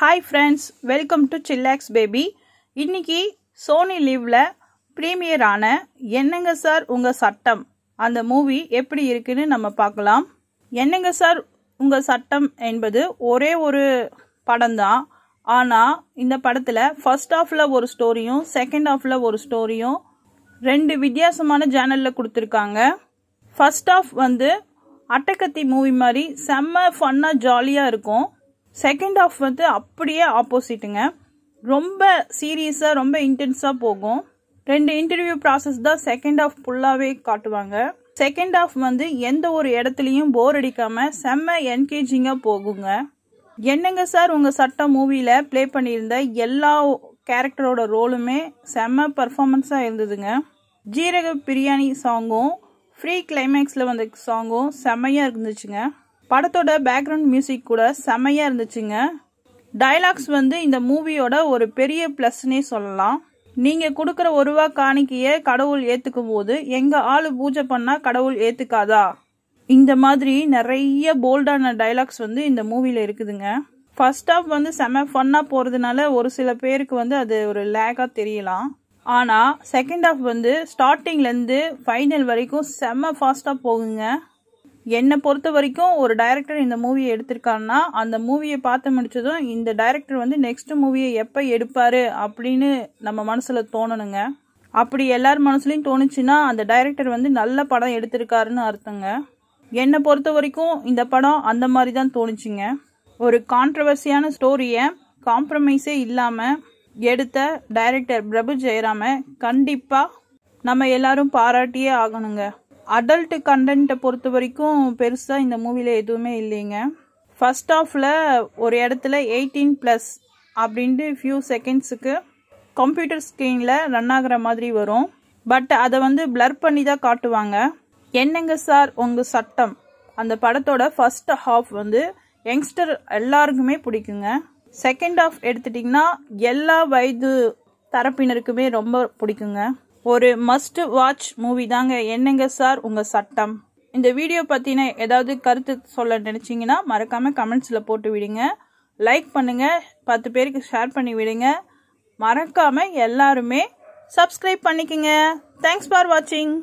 hi friends welcome to chillax baby இன்னைக்கு Sony லீவில் premiere ஆன என்னங்க சார் உங்கள் சட்டம் அந்த மூவி எப்படி இருக்குன்னு நம்ம பார்க்கலாம் என்னங்க சார் உங்கள் சட்டம் என்பது ஒரே ஒரு தான் ஆனால் இந்த படத்தில் ஃபர்ஸ்ட் ஆஃபில் ஒரு ஸ்டோரியும் செகண்ட் ஆஃபில் ஒரு ஸ்டோரியும் ரெண்டு வித்தியாசமான ஜேனலில் கொடுத்துருக்காங்க ஃபர்ஸ்ட் ஆஃப் வந்து அட்டகத்தி மூவி மாதிரி செம்ம ஃபன்னாக ஜாலியாக இருக்கும் செகண்ட் ஆஃப் வந்து அப்படியே ஆப்போசிட்டுங்க ரொம்ப சீரியஸாக ரொம்ப இன்டென்ஸாக போகும் ரெண்டு இன்டர்வியூ ப்ராசஸ் தான் செகண்ட் ஆஃப் ஃபுல்லாகவே காட்டுவாங்க செகண்ட் ஆஃப் வந்து எந்த ஒரு இடத்துலையும் போர் அடிக்காமல் செம்ம என்கேஜிங்காக போகுங்க என்னங்க சார் உங்கள் சட்ட மூவியில் ப்ளே பண்ணியிருந்த எல்லா கேரக்டரோட ரோலுமே செம்ம பர்ஃபார்மன்ஸாக இருந்ததுங்க ஜீரக பிரியாணி சாங்கும் ஃப்ரீ கிளைமேக்ஸில் வந்த சாங்கும் செம்மையாக இருந்துச்சுங்க படத்தோட பேக்ரவுண்ட் மியூசிக் கூட செமையாக இருந்துச்சுங்க டைலாக்ஸ் வந்து இந்த மூவியோட ஒரு பெரிய ப்ளஸ்னே சொல்லலாம் நீங்கள் கொடுக்குற ஒருவா காணிக்கைய கடவுள் ஏற்றுக்கும் போது எங்கள் ஆள் பூஜை பண்ணால் கடவுள் ஏற்றுக்காதா இந்த மாதிரி நிறைய போல்டான டைலாக்ஸ் வந்து இந்த மூவியில் இருக்குதுங்க ஃபர்ஸ்ட் ஆஃப் வந்து செம ஃபன்னாக போகிறதுனால ஒரு சில பேருக்கு வந்து அது ஒரு லேக்காக தெரியலாம் ஆனால் செகண்ட் ஆஃப் வந்து ஸ்டார்டிங்லேருந்து ஃபைனல் வரைக்கும் செம ஃபாஸ்ட்டாக போகுங்க என்னை பொறுத்த வரைக்கும் ஒரு டைரக்டர் இந்த மூவியை எடுத்திருக்காருன்னா அந்த மூவியை பார்த்து முடிச்சதும் இந்த டைரக்டர் வந்து நெக்ஸ்ட் மூவியை எப்போ எடுப்பார் அப்படின்னு நம்ம மனசில் தோணணுங்க அப்படி எல்லார் மனசுலையும் தோணுச்சுன்னா அந்த டைரக்டர் வந்து நல்ல படம் எடுத்திருக்காருன்னு அர்த்தங்க என்னை பொறுத்த வரைக்கும் இந்த படம் அந்த மாதிரி தான் தோணுச்சுங்க ஒரு கான்ட்ரவர்சியான ஸ்டோரியை காம்ப்ரமைஸே இல்லாமல் எடுத்த டைரக்டர் பிரபு ஜெயராம கண்டிப்பாக நம்ம எல்லாரும் பாராட்டியே ஆகணுங்க அடல்ட் கண்டென்ட்டை பொறுத்த வரைக்கும் பெருசாக இந்த மூவியில் எதுவுமே இல்லைங்க ஃபஸ்ட் ஆஃபில் ஒரு இடத்துல எயிட்டீன் ப்ளஸ் அப்படின்ட்டு ஃபியூ செகண்ட்ஸுக்கு கம்ப்யூட்டர் ஸ்க்ரீனில் ரன் ஆகிற மாதிரி வரும் பட் அதை வந்து பிளர் பண்ணி தான் காட்டுவாங்க என்னங்க சார் உங்கள் சட்டம் அந்த படத்தோட ஃபஸ்ட் ஹாஃப் வந்து யங்ஸ்டர் எல்லாருக்குமே பிடிக்குங்க செகண்ட் ஹாஃப் எடுத்துட்டிங்கன்னா எல்லா வயது தரப்பினருக்குமே ரொம்ப பிடிக்குங்க ஒரு மஸ்ட் வாட்ச் மூவி தாங்க என்னங்க சார் உங்கள் சட்டம் இந்த வீடியோ பற்றின ஏதாவது கருத்து சொல்ல நினச்சிங்கன்னா மறக்காமல் கமெண்ட்ஸில் போட்டு விடுங்க லைக் பண்ணுங்கள் பத்து பேருக்கு ஷேர் பண்ணி விடுங்க மறக்காமல் எல்லாருமே சப்ஸ்கிரைப் பண்ணிக்கங்க தேங்க்ஸ் ஃபார் வாட்சிங்